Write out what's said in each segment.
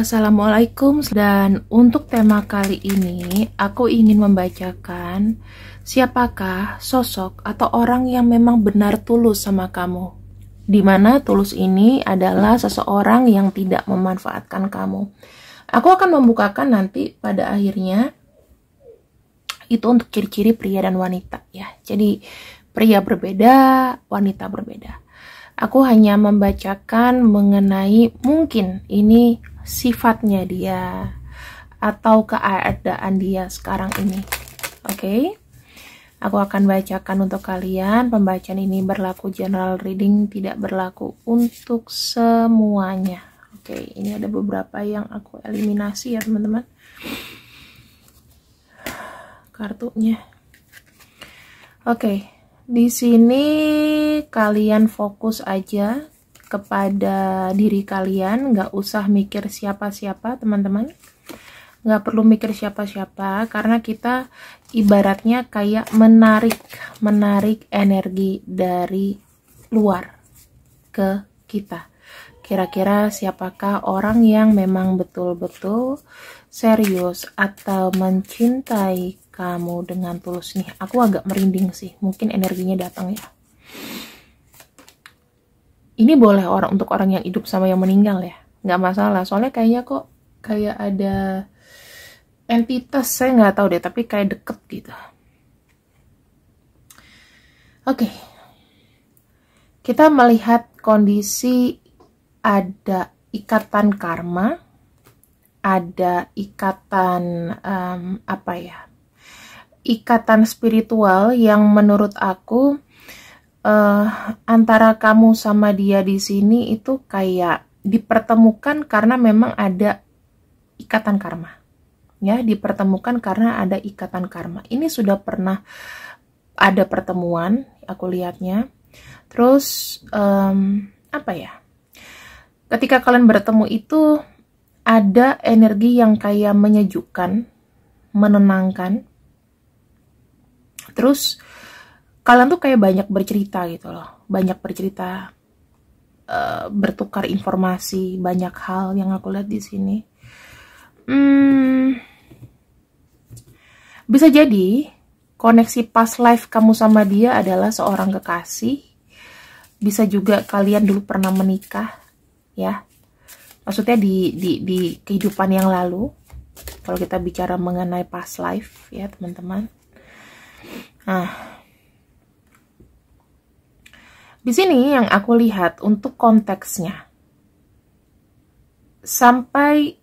Assalamualaikum dan untuk tema kali ini aku ingin membacakan siapakah sosok atau orang yang memang benar tulus sama kamu dimana tulus ini adalah seseorang yang tidak memanfaatkan kamu aku akan membukakan nanti pada akhirnya itu untuk ciri-ciri pria dan wanita ya jadi pria berbeda wanita berbeda aku hanya membacakan mengenai mungkin ini sifatnya dia atau keadaan dia sekarang ini. Oke. Okay? Aku akan bacakan untuk kalian. Pembacaan ini berlaku general reading, tidak berlaku untuk semuanya. Oke, okay, ini ada beberapa yang aku eliminasi ya, teman-teman. Kartunya. Oke, okay, di sini kalian fokus aja kepada diri kalian nggak usah mikir siapa-siapa teman-teman nggak perlu mikir siapa-siapa karena kita ibaratnya kayak menarik menarik energi dari luar ke kita kira-kira siapakah orang yang memang betul-betul serius atau mencintai kamu dengan tulus nih aku agak merinding sih mungkin energinya datang ya ini boleh orang untuk orang yang hidup sama yang meninggal ya nggak masalah soalnya kayaknya kok kayak ada entitas saya nggak tahu deh tapi kayak deket gitu oke kita melihat kondisi ada ikatan karma ada ikatan um, apa ya ikatan spiritual yang menurut aku uh, antara kamu sama dia di sini itu kayak dipertemukan karena memang ada ikatan karma. Ya, dipertemukan karena ada ikatan karma. Ini sudah pernah ada pertemuan, aku lihatnya. Terus um, apa ya? Ketika kalian bertemu itu ada energi yang kayak menyejukkan, menenangkan. Terus kalian tuh kayak banyak bercerita gitu loh banyak bercerita uh, bertukar informasi banyak hal yang aku lihat di sini hmm, bisa jadi koneksi past life kamu sama dia adalah seorang kekasih bisa juga kalian dulu pernah menikah ya maksudnya di di di kehidupan yang lalu kalau kita bicara mengenai past life ya teman-teman nah di sini yang aku lihat untuk konteksnya. Sampai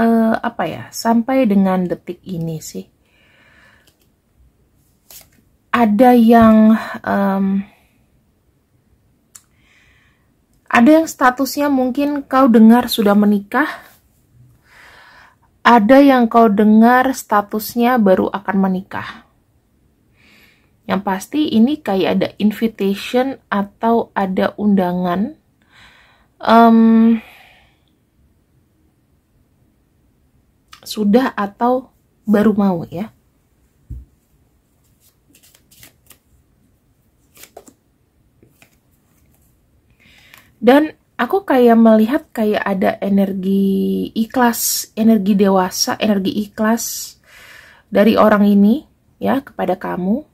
uh, apa ya? Sampai dengan detik ini sih. Ada yang um, ada yang statusnya mungkin kau dengar sudah menikah. Ada yang kau dengar statusnya baru akan menikah yang pasti ini kayak ada invitation atau ada undangan. Um, sudah atau baru mau ya. Dan aku kayak melihat kayak ada energi ikhlas, energi dewasa, energi ikhlas dari orang ini ya kepada kamu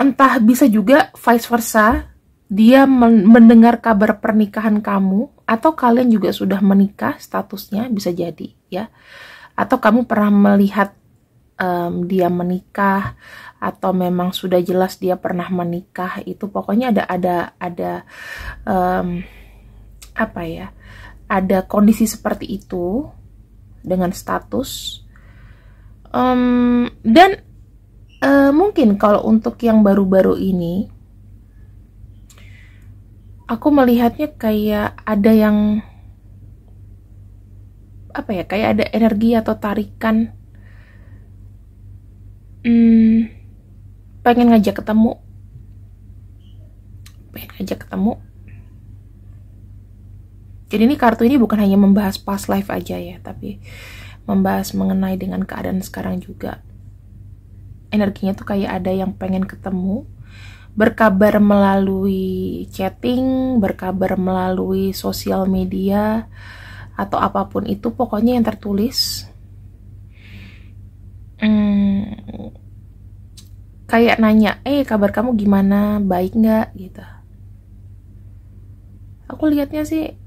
entah bisa juga vice versa dia mendengar kabar pernikahan kamu atau kalian juga sudah menikah statusnya bisa jadi ya atau kamu pernah melihat um, dia menikah atau memang sudah jelas dia pernah menikah itu pokoknya ada ada ada um, apa ya ada kondisi seperti itu dengan status um, dan uh, mungkin kalau untuk yang baru-baru ini aku melihatnya kayak ada yang apa ya kayak ada energi atau tarikan hmm, pengen ngajak ketemu pengen ngajak ketemu jadi ini kartu ini bukan hanya membahas past life aja ya tapi membahas mengenai dengan keadaan sekarang juga energinya tuh kayak ada yang pengen ketemu berkabar melalui chatting, berkabar melalui sosial media atau apapun itu pokoknya yang tertulis hmm, kayak nanya, eh kabar kamu gimana, baik nggak gitu. Aku lihatnya sih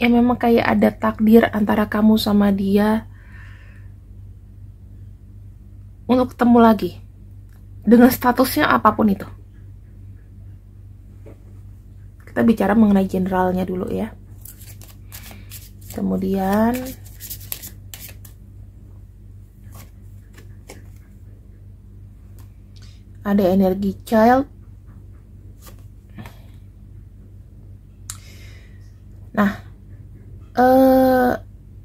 ya memang kayak ada takdir antara kamu sama dia untuk ketemu lagi dengan statusnya apapun itu kita bicara mengenai generalnya dulu ya kemudian ada energi child nah eh,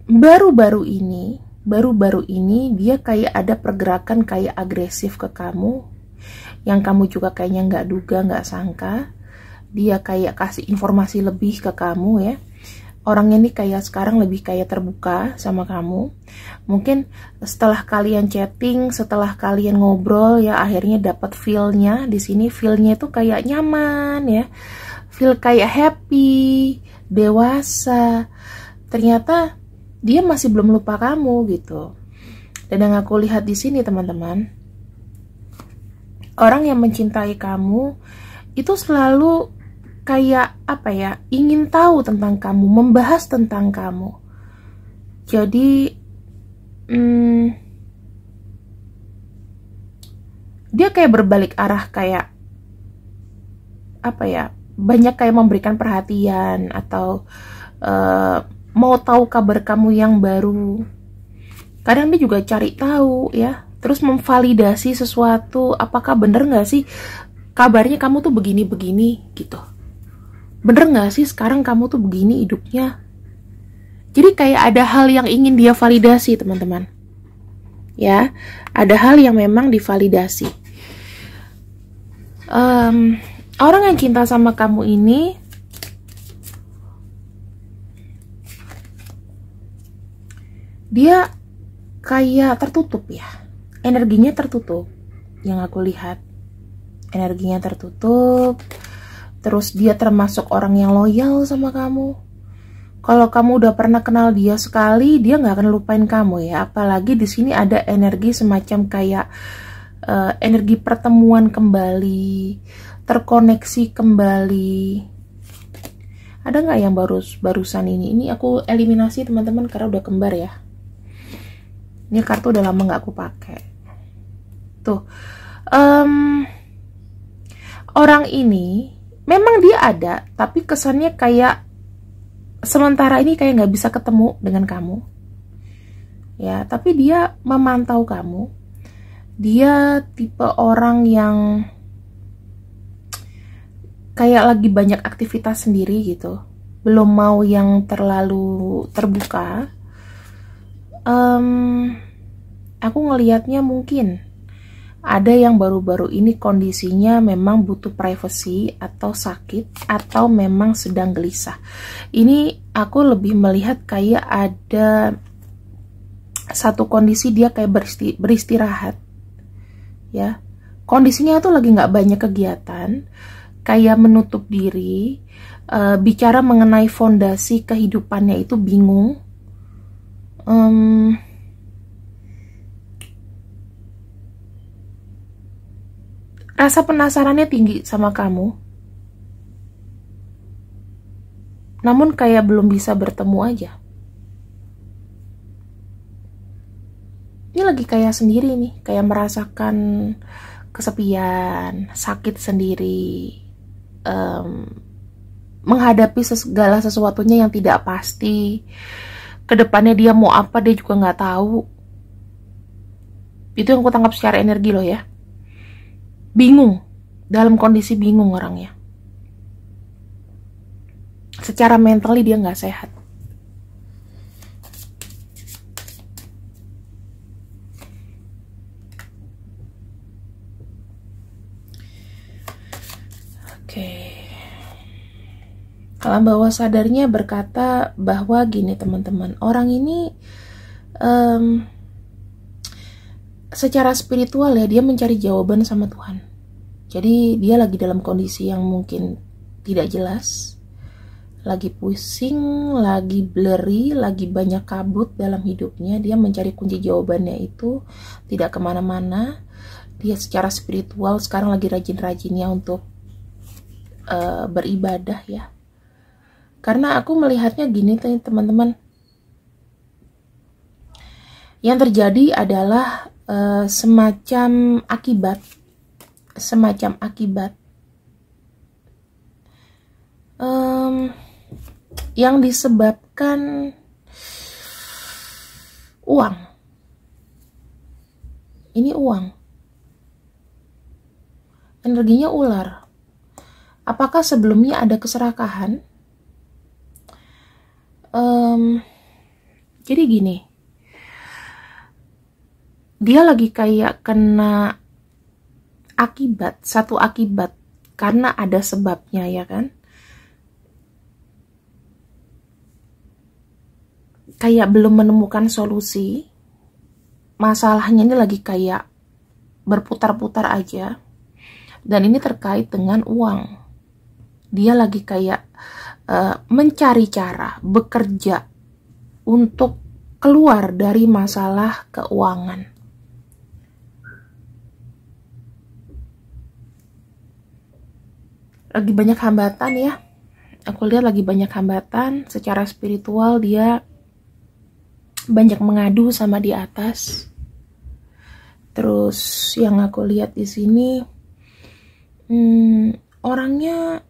baru-baru eh, ini baru-baru ini dia kayak ada pergerakan kayak agresif ke kamu yang kamu juga kayaknya nggak duga nggak sangka dia kayak kasih informasi lebih ke kamu ya orangnya ini kayak sekarang lebih kayak terbuka sama kamu mungkin setelah kalian chatting setelah kalian ngobrol ya akhirnya dapat feelnya di sini feelnya itu kayak nyaman ya feel kayak happy dewasa ternyata dia masih belum lupa kamu gitu. Dan yang aku lihat di sini teman-teman, orang yang mencintai kamu itu selalu kayak apa ya, ingin tahu tentang kamu, membahas tentang kamu. Jadi hmm, dia kayak berbalik arah kayak apa ya, banyak kayak memberikan perhatian atau uh, mau tahu kabar kamu yang baru kadang dia juga cari tahu ya terus memvalidasi sesuatu apakah bener nggak sih kabarnya kamu tuh begini-begini gitu bener nggak sih sekarang kamu tuh begini hidupnya jadi kayak ada hal yang ingin dia validasi teman-teman ya ada hal yang memang divalidasi um, orang yang cinta sama kamu ini dia kayak tertutup ya energinya tertutup yang aku lihat energinya tertutup terus dia termasuk orang yang loyal sama kamu kalau kamu udah pernah kenal dia sekali dia nggak akan lupain kamu ya apalagi di sini ada energi semacam kayak uh, energi pertemuan kembali terkoneksi kembali ada nggak yang baru barusan ini ini aku eliminasi teman-teman karena udah kembar ya ini kartu udah lama nggak aku pakai. Tuh, um, orang ini memang dia ada, tapi kesannya kayak sementara ini kayak nggak bisa ketemu dengan kamu. Ya, tapi dia memantau kamu. Dia tipe orang yang kayak lagi banyak aktivitas sendiri gitu belum mau yang terlalu terbuka um, aku ngelihatnya mungkin ada yang baru-baru ini kondisinya memang butuh privacy atau sakit atau memang sedang gelisah. Ini aku lebih melihat kayak ada satu kondisi dia kayak beristi beristirahat, ya. Kondisinya tuh lagi nggak banyak kegiatan, kayak menutup diri, uh, bicara mengenai fondasi kehidupannya itu bingung, um, rasa penasarannya tinggi sama kamu namun kayak belum bisa bertemu aja ini lagi kayak sendiri nih kayak merasakan kesepian sakit sendiri um, menghadapi segala sesuatunya yang tidak pasti kedepannya dia mau apa dia juga nggak tahu itu yang aku tangkap secara energi loh ya bingung dalam kondisi bingung orangnya secara mentally dia nggak sehat Alam bawah sadarnya berkata bahwa gini teman-teman, orang ini um, secara spiritual ya dia mencari jawaban sama Tuhan. Jadi dia lagi dalam kondisi yang mungkin tidak jelas, lagi pusing, lagi blurry, lagi banyak kabut dalam hidupnya. Dia mencari kunci jawabannya itu tidak kemana-mana. Dia secara spiritual sekarang lagi rajin-rajinnya untuk uh, beribadah ya karena aku melihatnya gini teman-teman. Yang terjadi adalah uh, semacam akibat semacam akibat um, yang disebabkan uang. Ini uang. Energinya ular. Apakah sebelumnya ada keserakahan? um, jadi gini dia lagi kayak kena akibat satu akibat karena ada sebabnya ya kan kayak belum menemukan solusi masalahnya ini lagi kayak berputar-putar aja dan ini terkait dengan uang dia lagi kayak Eh, mencari cara bekerja untuk keluar dari masalah keuangan. Lagi banyak hambatan ya. Aku lihat lagi banyak hambatan secara spiritual dia banyak mengadu sama di atas. Terus yang aku lihat di sini hmm, orangnya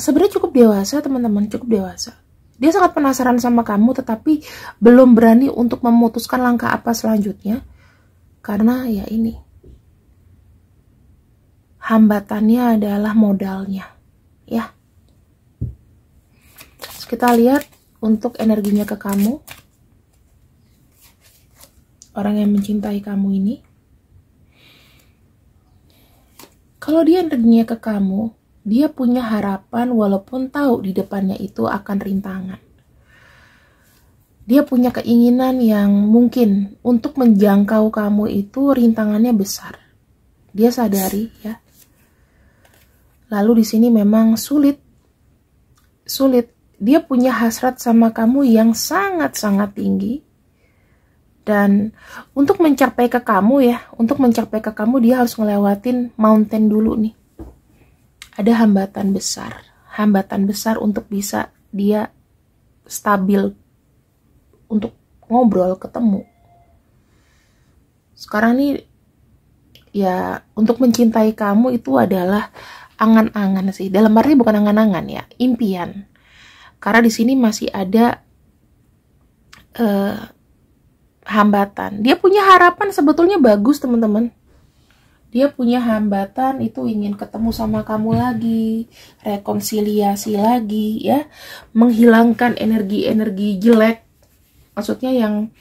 sebenarnya cukup dewasa teman-teman cukup dewasa dia sangat penasaran sama kamu tetapi belum berani untuk memutuskan langkah apa selanjutnya karena ya ini hambatannya adalah modalnya ya Terus kita lihat untuk energinya ke kamu orang yang mencintai kamu ini kalau dia energinya ke kamu dia punya harapan walaupun tahu di depannya itu akan rintangan. Dia punya keinginan yang mungkin untuk menjangkau kamu itu rintangannya besar. Dia sadari ya. Lalu di sini memang sulit. Sulit. Dia punya hasrat sama kamu yang sangat-sangat tinggi dan untuk mencapai ke kamu ya untuk mencapai ke kamu dia harus ngelewatin mountain dulu nih ada hambatan besar, hambatan besar untuk bisa dia stabil untuk ngobrol ketemu. Sekarang ini, ya untuk mencintai kamu itu adalah angan-angan sih. Dalam arti bukan angan-angan ya, impian. Karena di sini masih ada eh, hambatan. Dia punya harapan sebetulnya bagus teman-teman dia punya hambatan itu ingin ketemu sama kamu lagi, rekonsiliasi lagi ya, menghilangkan energi-energi jelek. Maksudnya yang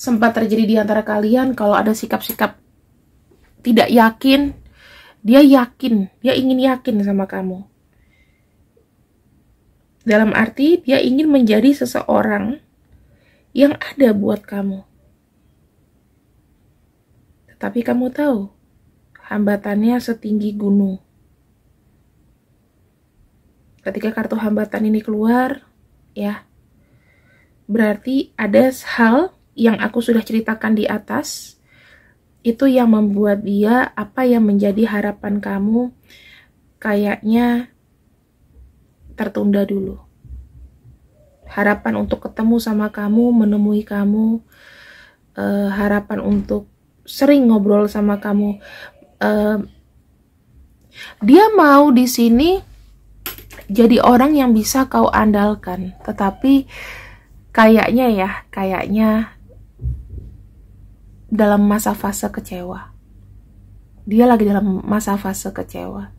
sempat terjadi di antara kalian kalau ada sikap-sikap tidak yakin, dia yakin, dia ingin yakin sama kamu. Dalam arti dia ingin menjadi seseorang yang ada buat kamu. Tetapi kamu tahu, hambatannya setinggi gunung. Ketika kartu hambatan ini keluar, ya, berarti ada hal yang aku sudah ceritakan di atas, itu yang membuat dia apa yang menjadi harapan kamu kayaknya tertunda dulu. Harapan untuk ketemu sama kamu, menemui kamu, uh, harapan untuk sering ngobrol sama kamu, dia mau di sini jadi orang yang bisa kau andalkan tetapi kayaknya ya kayaknya dalam masa fase kecewa dia lagi dalam masa fase kecewa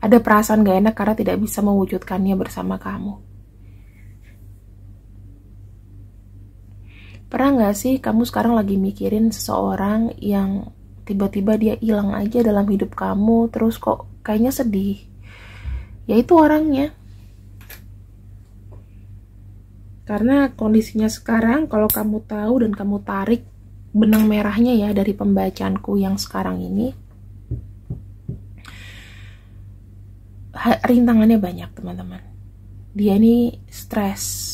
ada perasaan gak enak karena tidak bisa mewujudkannya bersama kamu pernah gak sih kamu sekarang lagi mikirin seseorang yang tiba-tiba dia hilang aja dalam hidup kamu terus kok kayaknya sedih ya itu orangnya karena kondisinya sekarang kalau kamu tahu dan kamu tarik benang merahnya ya dari pembacaanku yang sekarang ini rintangannya banyak teman-teman dia ini stres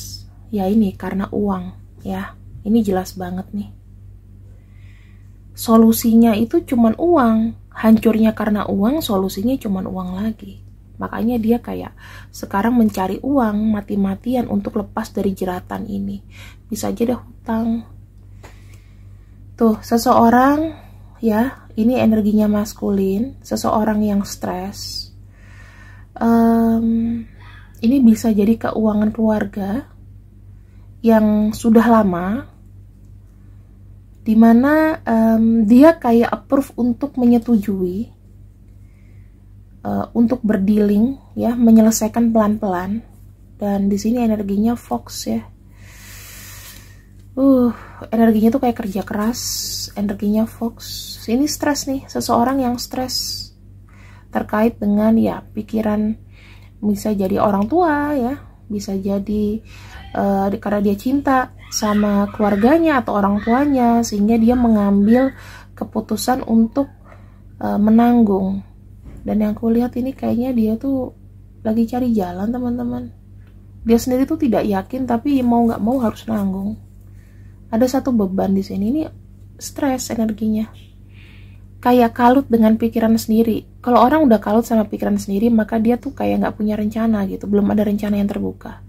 ya ini karena uang ya ini jelas banget nih solusinya itu cuma uang hancurnya karena uang solusinya cuma uang lagi makanya dia kayak sekarang mencari uang mati-matian untuk lepas dari jeratan ini bisa aja deh hutang tuh seseorang ya ini energinya maskulin seseorang yang stres um, ini bisa jadi keuangan keluarga yang sudah lama dimana um, dia kayak approve untuk menyetujui uh, untuk berdealing ya menyelesaikan pelan-pelan dan di sini energinya fox ya uh energinya tuh kayak kerja keras energinya fox ini stres nih seseorang yang stres terkait dengan ya pikiran bisa jadi orang tua ya bisa jadi uh, karena dia cinta sama keluarganya atau orang tuanya sehingga dia mengambil keputusan untuk uh, menanggung dan yang kulihat ini kayaknya dia tuh lagi cari jalan teman-teman dia sendiri tuh tidak yakin tapi mau nggak mau harus nanggung ada satu beban di sini ini stres energinya kayak kalut dengan pikiran sendiri. Kalau orang udah kalut sama pikiran sendiri, maka dia tuh kayak nggak punya rencana gitu, belum ada rencana yang terbuka.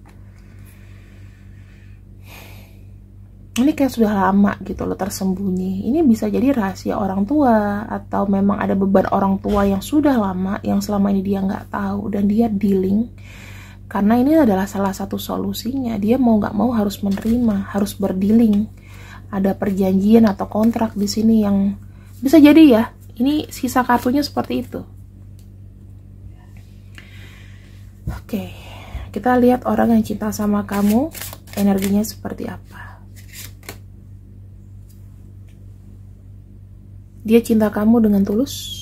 ini kayak sudah lama gitu loh tersembunyi ini bisa jadi rahasia orang tua atau memang ada beban orang tua yang sudah lama yang selama ini dia nggak tahu dan dia dealing karena ini adalah salah satu solusinya dia mau nggak mau harus menerima harus berdealing ada perjanjian atau kontrak di sini yang bisa jadi ya ini sisa kartunya seperti itu oke kita lihat orang yang cinta sama kamu energinya seperti apa Dia cinta kamu dengan tulus.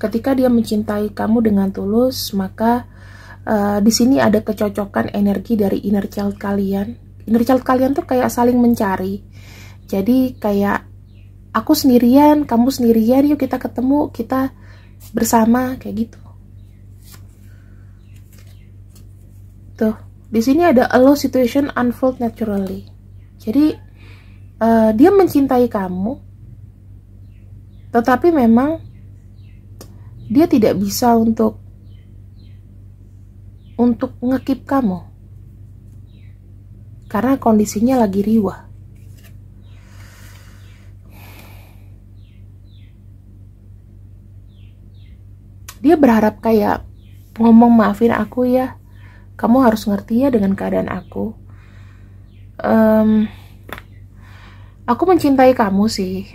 Ketika dia mencintai kamu dengan tulus, maka uh, di sini ada kecocokan energi dari inner child kalian. Inner child kalian tuh kayak saling mencari. Jadi kayak aku sendirian, kamu sendirian, yuk kita ketemu, kita bersama kayak gitu. Tuh, di sini ada allow situation unfold naturally. Jadi uh, dia mencintai kamu, tetapi memang dia tidak bisa untuk untuk ngekip kamu karena kondisinya lagi riwah. Dia berharap kayak ngomong maafin aku ya, kamu harus ngerti ya dengan keadaan aku um, aku mencintai kamu sih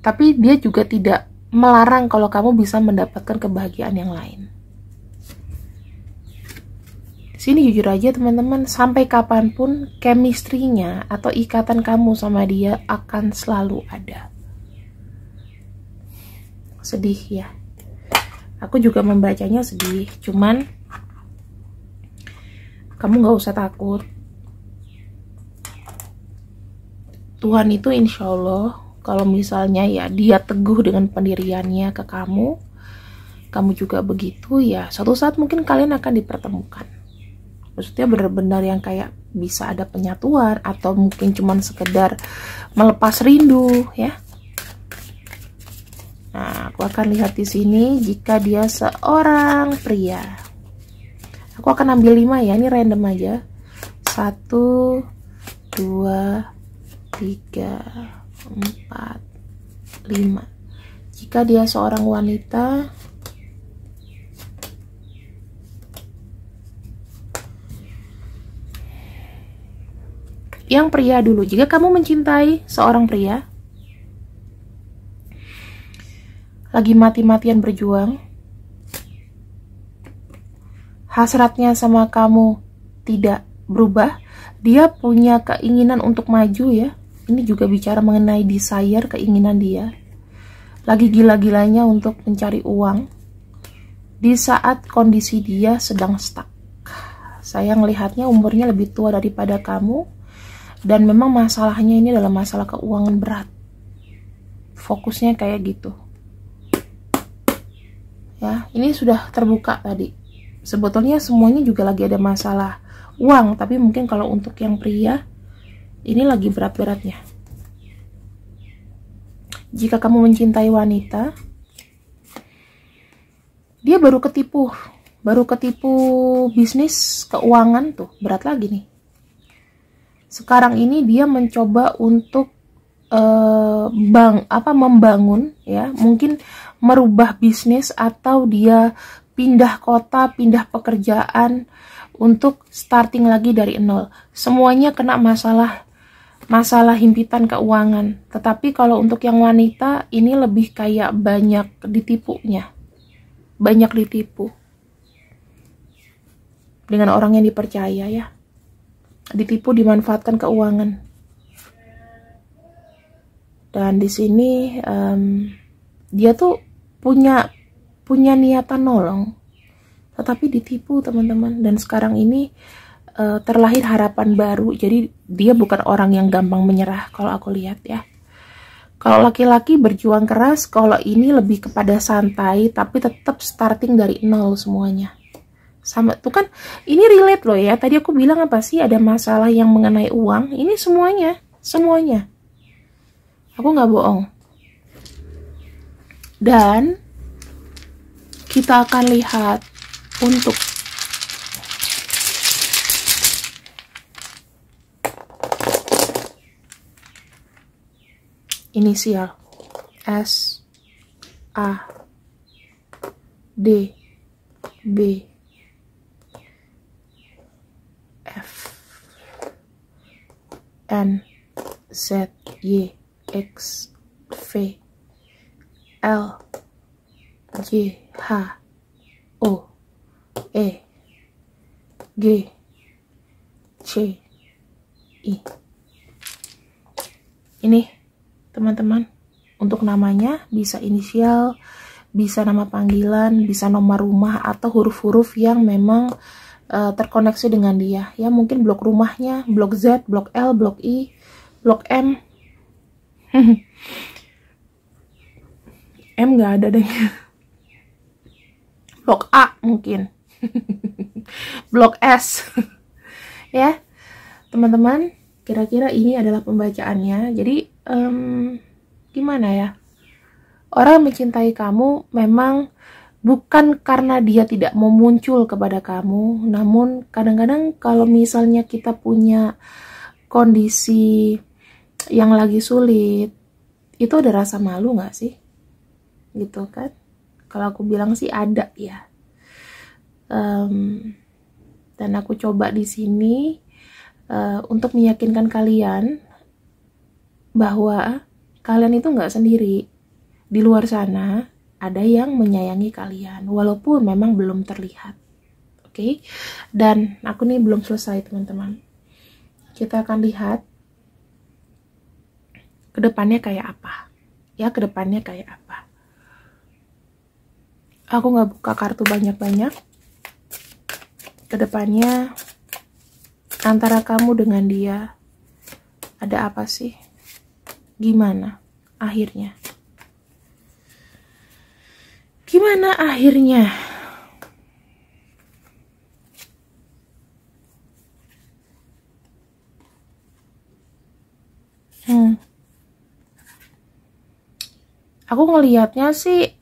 tapi dia juga tidak melarang kalau kamu bisa mendapatkan kebahagiaan yang lain sini jujur aja teman-teman sampai kapanpun chemistry-nya atau ikatan kamu sama dia akan selalu ada sedih ya aku juga membacanya sedih cuman kamu gak usah takut Tuhan itu insya Allah kalau misalnya ya dia teguh dengan pendiriannya ke kamu kamu juga begitu ya suatu saat mungkin kalian akan dipertemukan maksudnya benar-benar yang kayak bisa ada penyatuan atau mungkin cuman sekedar melepas rindu ya Nah, aku akan lihat di sini jika dia seorang pria. Aku akan ambil lima ya, ini random aja. Satu, dua tiga, empat, lima. Jika dia seorang wanita, yang pria dulu. Jika kamu mencintai seorang pria, lagi mati-matian berjuang, hasratnya sama kamu tidak berubah, dia punya keinginan untuk maju ya, ini juga bicara mengenai desire, keinginan dia. Lagi gila-gilanya untuk mencari uang. Di saat kondisi dia sedang stuck. Saya melihatnya umurnya lebih tua daripada kamu. Dan memang masalahnya ini adalah masalah keuangan berat. Fokusnya kayak gitu. Ya, ini sudah terbuka tadi. Sebetulnya semuanya juga lagi ada masalah uang, tapi mungkin kalau untuk yang pria ini lagi berat-beratnya. Jika kamu mencintai wanita, dia baru ketipu, baru ketipu bisnis keuangan tuh, berat lagi nih. Sekarang ini dia mencoba untuk Uh, bang apa membangun ya mungkin merubah bisnis atau dia pindah kota pindah pekerjaan untuk starting lagi dari nol semuanya kena masalah masalah himpitan keuangan. Tetapi kalau untuk yang wanita ini lebih kayak banyak ditipunya. Banyak ditipu. Dengan orang yang dipercaya ya. Ditipu dimanfaatkan keuangan. Dan di sini um, dia tuh punya punya niatan nolong. Tetapi ditipu teman-teman dan sekarang ini uh, terlahir harapan baru jadi dia bukan orang yang gampang menyerah kalau aku lihat ya kalau laki-laki berjuang keras kalau ini lebih kepada santai tapi tetap starting dari nol semuanya sama tuh kan ini relate loh ya tadi aku bilang apa sih ada masalah yang mengenai uang ini semuanya semuanya aku nggak bohong dan kita akan lihat untuk inisial S A D B F N Z Y X V L G H O E G C I ini teman-teman untuk namanya bisa inisial bisa nama panggilan bisa nomor rumah atau huruf-huruf yang memang uh, terkoneksi dengan dia ya mungkin blok rumahnya blok Z blok L blok I blok M M nggak ada deh blok A mungkin blok S ya teman-teman kira-kira ini adalah pembacaannya jadi um, gimana ya orang mencintai kamu memang bukan karena dia tidak mau muncul kepada kamu namun kadang-kadang kalau misalnya kita punya kondisi yang lagi sulit itu ada rasa malu nggak sih gitu kan kalau aku bilang sih ada ya um, dan aku coba di sini Eh, untuk meyakinkan kalian bahwa kalian itu nggak sendiri. Di luar sana ada yang menyayangi kalian, walaupun memang belum terlihat. Oke, okay? dan aku nih belum selesai, teman-teman. Kita akan lihat kedepannya kayak apa, ya. Kedepannya kayak apa? Aku nggak buka kartu banyak-banyak. Kedepannya Antara kamu dengan dia, ada apa sih? Gimana akhirnya? Gimana akhirnya? Hmm. Aku ngelihatnya sih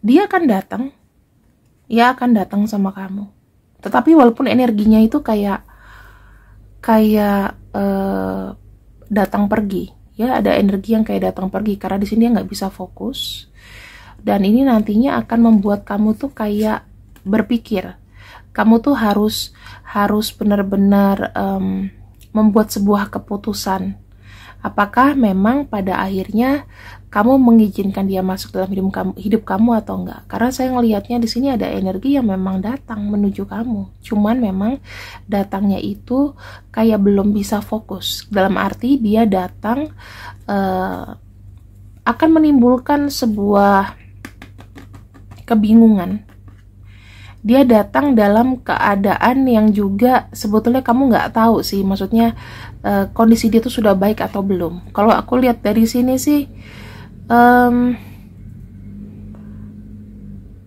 dia akan datang. Ya akan datang sama kamu tetapi walaupun energinya itu kayak kayak eh, datang pergi ya ada energi yang kayak datang pergi karena di sini nggak bisa fokus dan ini nantinya akan membuat kamu tuh kayak berpikir kamu tuh harus harus benar-benar um, membuat sebuah keputusan apakah memang pada akhirnya kamu mengizinkan dia masuk dalam hidup kamu, hidup kamu atau enggak? Karena saya melihatnya di sini ada energi yang memang datang menuju kamu. Cuman memang datangnya itu kayak belum bisa fokus. Dalam arti dia datang uh, akan menimbulkan sebuah kebingungan dia datang dalam keadaan yang juga sebetulnya kamu nggak tahu sih maksudnya uh, kondisi dia tuh sudah baik atau belum kalau aku lihat dari sini sih um,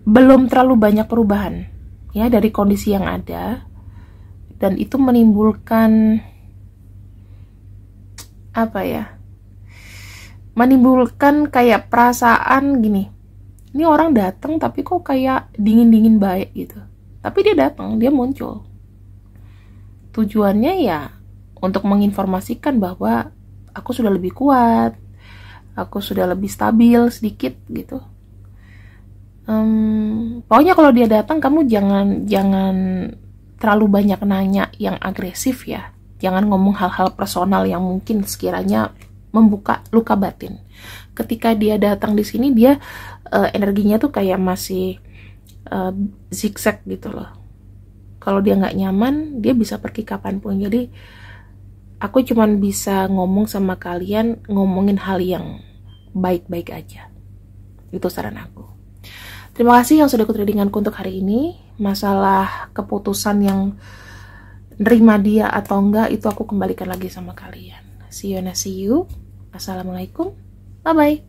belum terlalu banyak perubahan ya dari kondisi yang ada dan itu menimbulkan apa ya menimbulkan kayak perasaan gini ini orang datang tapi kok kayak dingin-dingin baik gitu tapi dia datang dia muncul tujuannya ya untuk menginformasikan bahwa aku sudah lebih kuat aku sudah lebih stabil sedikit gitu um, pokoknya kalau dia datang kamu jangan jangan terlalu banyak nanya yang agresif ya jangan ngomong hal-hal personal yang mungkin sekiranya membuka luka batin ketika dia datang di sini dia uh, energinya tuh kayak masih uh, zigzag gitu loh kalau dia nggak nyaman dia bisa pergi kapanpun jadi aku cuman bisa ngomong sama kalian ngomongin hal yang baik-baik aja itu saran aku terima kasih yang sudah ikut readinganku untuk hari ini masalah keputusan yang nerima dia atau enggak itu aku kembalikan lagi sama kalian. See you and see you. Assalamualaikum. Bye-bye.